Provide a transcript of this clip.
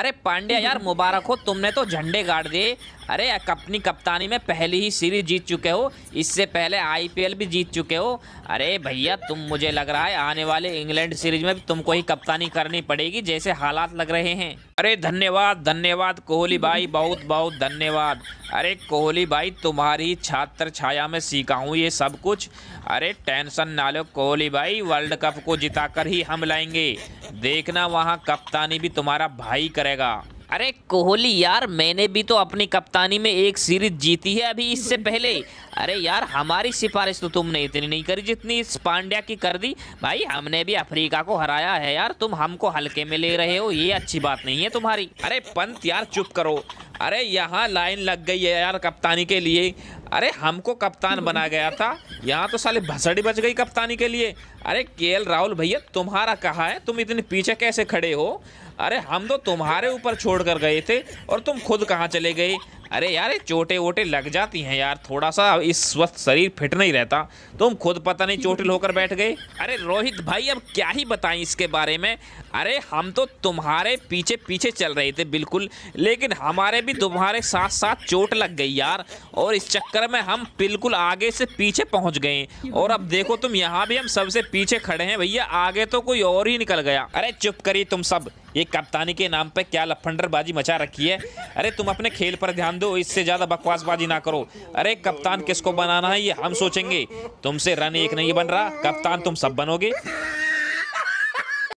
अरे पांड्या यार मुबारक हो तुमने तो झंडे गाड़ दिए अरे अपनी कप्तानी में पहली ही सीरीज जीत चुके हो इससे पहले आईपीएल भी जीत चुके हो अरे भैया तुम मुझे लग रहा है आने वाले इंग्लैंड सीरीज में भी तुमको ही कप्तानी करनी पड़ेगी जैसे हालात लग रहे हैं अरे धन्यवाद धन्यवाद कोहली भाई बहुत बहुत धन्यवाद अरे कोहली भाई तुम्हारी छात्र छाया में सीखा हूँ ये सब कुछ अरे टेंशन ना लो कोहली भाई वर्ल्ड कप को जिताकर ही हम लाएंगे देखना वहाँ कप्तानी भी तुम्हारा भाई करेगा अरे कोहली यार मैंने भी तो अपनी कप्तानी में एक सीरीज जीती है अभी इससे पहले अरे यार हमारी सिफारिश तो तुमने इतनी नहीं करी जितनी इस पांड्या की कर दी भाई हमने भी अफ्रीका को हराया है यार तुम हमको हल्के में ले रहे हो ये अच्छी बात नहीं है तुम्हारी अरे पंत यार चुप करो अरे यहाँ लाइन लग गई है यार कप्तानी के लिए अरे हमको कप्तान बना गया था यहाँ तो साले भसड़ी बच गई कप्तानी के लिए अरे के राहुल भैया तुम्हारा कहा है तुम इतने पीछे कैसे खड़े हो अरे हम तो तुम्हारे ऊपर छोड़ कर गए थे और तुम खुद कहाँ चले गए अरे यार चोटे वोटे लग जाती हैं यार थोड़ा सा इस स्वस्थ शरीर फिट नहीं रहता तुम खुद पता नहीं चोटिल होकर बैठ गए अरे रोहित भाई अब क्या ही बताएं इसके बारे में अरे हम तो तुम्हारे पीछे पीछे चल रहे थे बिल्कुल लेकिन हमारे भी तुम्हारे साथ साथ चोट लग गई यार और इस चक्कर में हम बिल्कुल आगे से पीछे पहुंच गए और अब देखो तुम यहाँ भी हम सबसे पीछे खड़े हैं भैया आगे तो कोई और ही निकल गया अरे चुप करिए तुम सब ये कप्तानी के नाम पे क्या लफंडरबाजी मचा रखी है अरे तुम अपने खेल पर ध्यान दो इससे ज़्यादा बकवासबाजी ना करो अरे कप्तान किसको बनाना है ये हम सोचेंगे तुमसे रन एक नहीं बन रहा कप्तान तुम सब बनोगे